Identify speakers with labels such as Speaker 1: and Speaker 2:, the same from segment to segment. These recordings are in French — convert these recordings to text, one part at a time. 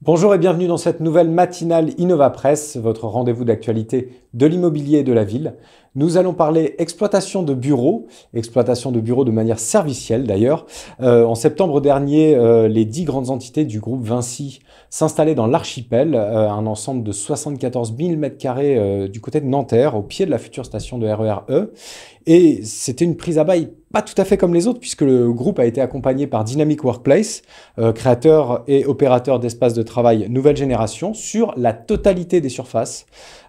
Speaker 1: Bonjour et bienvenue dans cette nouvelle matinale Innova votre rendez-vous d'actualité de l'immobilier et de la ville. Nous allons parler exploitation de bureaux, exploitation de bureaux de manière servicielle d'ailleurs. Euh, en septembre dernier, euh, les dix grandes entités du groupe Vinci s'installaient dans l'archipel, euh, un ensemble de 74 000 m2 du côté de Nanterre, au pied de la future station de RERE. E. Et c'était une prise à bail pas tout à fait comme les autres, puisque le groupe a été accompagné par Dynamic Workplace, créateur et opérateur d'espaces de travail nouvelle génération, sur la totalité des surfaces.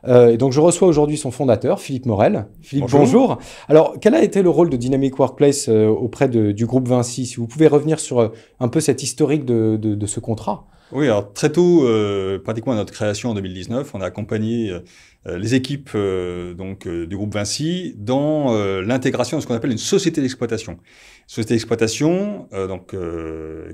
Speaker 1: et donc je reçois aujourd'hui son fondateur, Philippe Morel, Philippe, bonjour. Alors, quel a été le rôle de Dynamic Workplace euh, auprès du groupe Vinci Si vous pouvez revenir sur euh, un peu cet historique de ce contrat.
Speaker 2: Oui, alors très tôt, euh, pratiquement à notre création en 2019, on a accompagné euh, les équipes euh, donc, du groupe Vinci dans l'intégration de ce qu'on appelle une société d'exploitation. Société d'exploitation, donc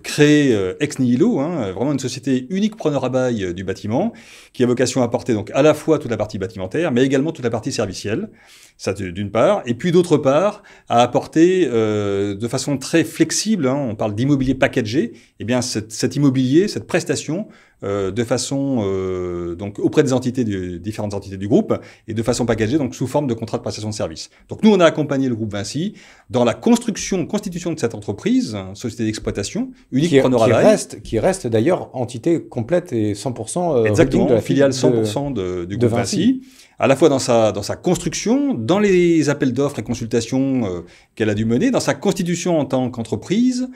Speaker 2: créée ex nihilo, hein, vraiment une société unique preneur à bail du bâtiment, qui a vocation à apporter donc à la fois toute la partie bâtimentaire, mais également toute la partie servicielle, ça d'une part, et puis d'autre part, à apporter de façon très flexible, hein, on parle d'immobilier packagé, et eh bien cet, cet immobilier, cette prestation station euh, de façon euh, donc auprès des entités différentes entités du groupe et de façon packagée donc sous forme de contrat de prestation de service. Donc nous on a
Speaker 1: accompagné le groupe Vinci dans la construction constitution de cette entreprise hein, société d'exploitation unique qui, reste qui reste d'ailleurs entité complète et 100% euh, exactement de la filiale 100% du groupe Vinci.
Speaker 2: à la fois dans sa, dans sa
Speaker 1: construction, dans les appels d'offres et
Speaker 2: consultations qu'elle a dû mener, dans sa constitution en tant qu'entreprise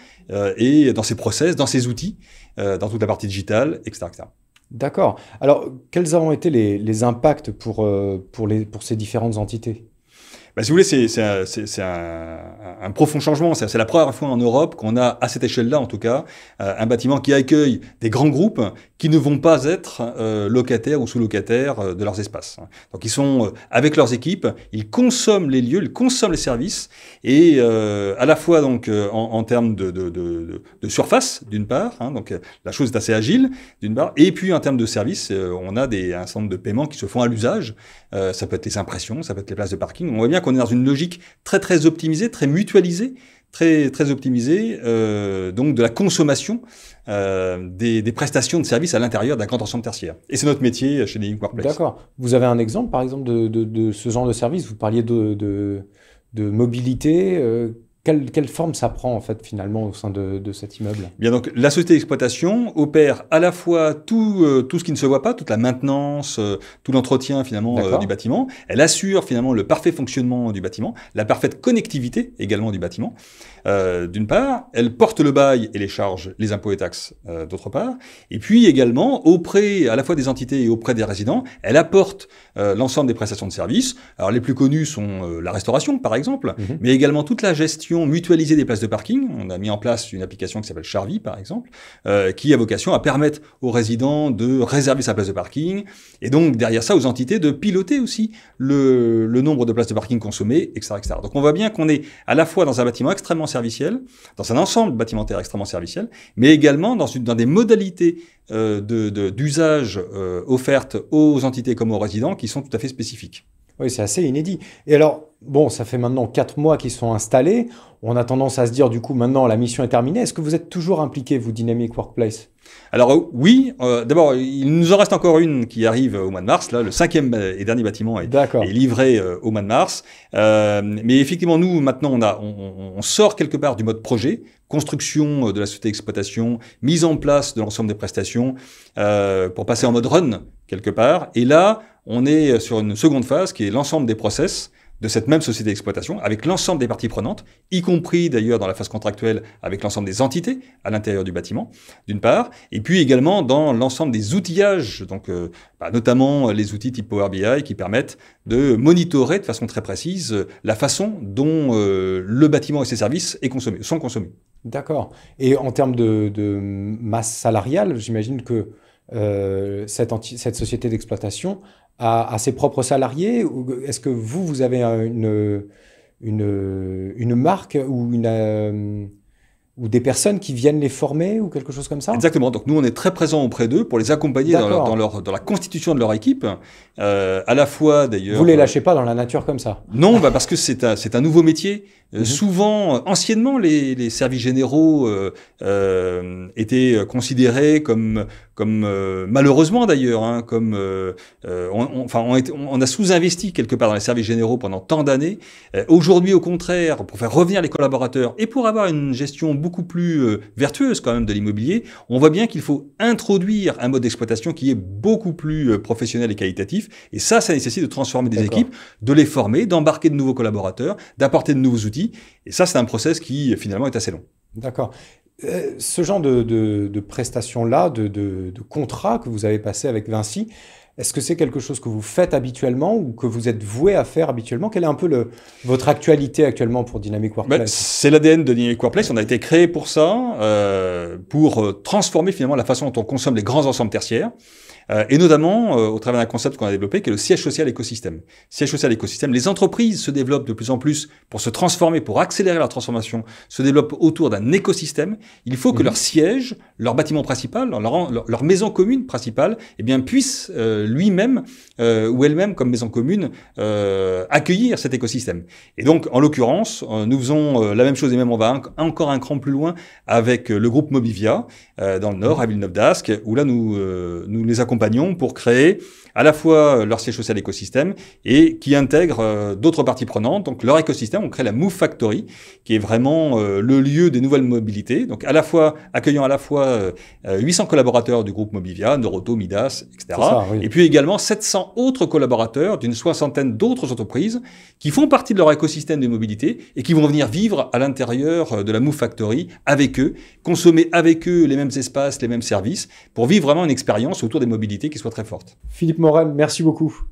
Speaker 2: et dans ses process, dans ses outils, dans toute la partie digitale,
Speaker 1: D'accord. Alors, quels ont été les, impacts pour, euh, pour, les, pour ces différentes entités bah, si vous voulez,
Speaker 2: c'est un, profond changement. C'est la première fois en Europe qu'on a, à cette échelle-là en tout cas, euh, un bâtiment qui accueille des grands groupes qui ne vont pas être euh, locataires ou sous-locataires euh, de leurs espaces. Donc ils sont avec leurs équipes, ils consomment les lieux, ils consomment les services, et à la fois donc en, termes de, surface, d'une part, hein, donc la chose est assez agile, d'une part, et puis en termes de services, on a des, un certain de paiement qui se font à l'usage. ça peut être les impressions, ça peut être les places de parking. On voit bien dans une logique très très optimisée, très mutualisée, très très optimisée, euh, donc de la consommation euh, des, prestations de services à l'intérieur d'un grand ensemble tertiaire. Et c'est notre métier
Speaker 1: chez Dynamic Workplace. D'accord. Vous avez un exemple, par exemple, de, ce genre de service Vous parliez de, de mobilité. Euh, quelle, quelle, forme ça prend en fait finalement au sein de, de cet immeuble
Speaker 2: Bien donc la société d'exploitation opère à la fois tout, euh, tout ce qui ne se voit pas, toute la maintenance, euh, tout l'entretien finalement euh, du bâtiment. Elle assure finalement le parfait fonctionnement du bâtiment, la parfaite connectivité également du bâtiment. D'une part, elle porte le bail et les charges, les impôts et taxes d'autre part. Et puis également auprès à la fois des entités et auprès des résidents, elle apporte l'ensemble des prestations de services. Alors les plus connus sont la restauration par exemple, mhm. mais également toute la gestion mutualiser des places de parking. On a mis en place une application qui s'appelle Charvi, par exemple, euh, qui a vocation à permettre aux résidents de réserver sa place de parking, et donc derrière ça, aux entités de piloter aussi le, nombre de places de parking consommées, etc. etc. Donc on voit bien qu'on est à la fois dans un bâtiment extrêmement serviciel, dans un ensemble bâtimentaire extrêmement serviciel, mais également dans, une, des modalités euh, d'usage de, euh, offertes
Speaker 1: aux entités comme aux résidents qui sont tout à fait spécifiques. Oui, c'est assez inédit. Et alors, bon, ça fait maintenant quatre mois qu'ils sont installés. On a tendance à se dire, du coup, maintenant, la mission est terminée. Est-ce que vous êtes toujours impliqué, vous, Dynamic Workplace alors euh, oui, euh, d'abord il nous en reste encore une qui arrive
Speaker 2: euh, au mois de mars. Là, le cinquième et dernier bâtiment est, livré au mois de mars. mais effectivement, nous maintenant on, a, on, on, sort quelque part du mode projet construction euh, de la société d'exploitation, mise en place de l'ensemble des prestations, euh, pour passer en mode run quelque part. Et là, on est euh, sur une seconde phase qui est l'ensemble des process, de cette même société d'exploitation avec l'ensemble des parties prenantes, y compris d'ailleurs dans la phase contractuelle avec l'ensemble des entités à l'intérieur du bâtiment, d'une part, et puis également dans l'ensemble des outillages, donc euh, bah, notamment euh, les outils type Power BI qui permettent de monitorer de façon très précise euh, la façon
Speaker 1: dont le bâtiment et ses services est sont consommés. D'accord. Et en termes de, masse salariale, j'imagine que cette, société d'exploitation à, ses propres salariés Est-ce que vous, vous avez une, une, une marque ou une... Euh, ou des personnes qui viennent les former ou quelque chose comme
Speaker 2: ça Exactement. Donc nous, on est très présents auprès d'eux pour les accompagner dans, dans, la constitution de leur équipe. Euh, à la fois, d'ailleurs... Vous les euh, lâchez
Speaker 1: pas dans la nature comme ça
Speaker 2: Non, bah, parce que c'est un, un, nouveau métier. Euh, mhm. Souvent, anciennement, les, services généraux étaient considérés comme comme euh, malheureusement d'ailleurs, hein, comme euh, euh, on, enfin, on, a sous-investi quelque part dans les services généraux pendant tant d'années. Aujourd'hui, au contraire, pour faire revenir les collaborateurs et pour avoir une gestion beaucoup plus vertueuse quand même de l'immobilier, on voit bien qu'il faut introduire un mode d'exploitation qui est beaucoup plus professionnel et qualitatif. Et ça, ça nécessite de transformer des équipes, de les former, d'embarquer de nouveaux collaborateurs, d'apporter de nouveaux outils. Et ça, c'est un process qui finalement est assez long.
Speaker 1: D'accord. Euh, ce genre de, de, de prestations-là, de, de, contrats que vous avez passés avec Vinci, est-ce que c'est quelque chose que vous faites habituellement ou que vous êtes voué à faire habituellement Quelle est un peu le, votre actualité actuellement pour Dynamic bah,
Speaker 2: Workplace C'est l'ADN de Dynamic Workplace. On a été créé pour ça, euh, pour euh, transformer finalement la façon dont on consomme les grands ensembles tertiaires, euh, et notamment au travers d'un concept qu'on a développé qui est le siège social écosystème. Siège social écosystème, les entreprises se développent de plus en plus pour se transformer, pour accélérer leur transformation, se développent autour d'un écosystème. Il faut que mhm. leur siège, leur bâtiment principal, leur, leur, maison commune principale, eh bien, puisse lui-même euh, ou elle-même comme maison commune euh, accueillir cet écosystème. Et donc, en l'occurrence, euh, nous faisons la même chose et même on va encore un cran plus loin avec le groupe Mobivia dans le Nord, à Villeneuve d'Ascq, où là nous, nous les accompagnons pour créer à la fois leur siège social écosystème et qui intègre d'autres parties prenantes. Donc leur écosystème, on crée la Move Factory, qui est vraiment le lieu des nouvelles mobilités. Donc à la fois accueillant à la fois 800 collaborateurs du groupe Mobivia, Noroto, Midas, etc. Et puis également 700 autres collaborateurs d'une soixantaine d'autres entreprises qui font partie de leur écosystème de mobilité et qui vont venir vivre à l'intérieur euh, de la Move Factory avec eux, consommer avec eux les mêmes espaces, les mêmes services, pour vivre vraiment une expérience autour des mobilités qui soit très forte.
Speaker 1: Philippe Morel, merci beaucoup.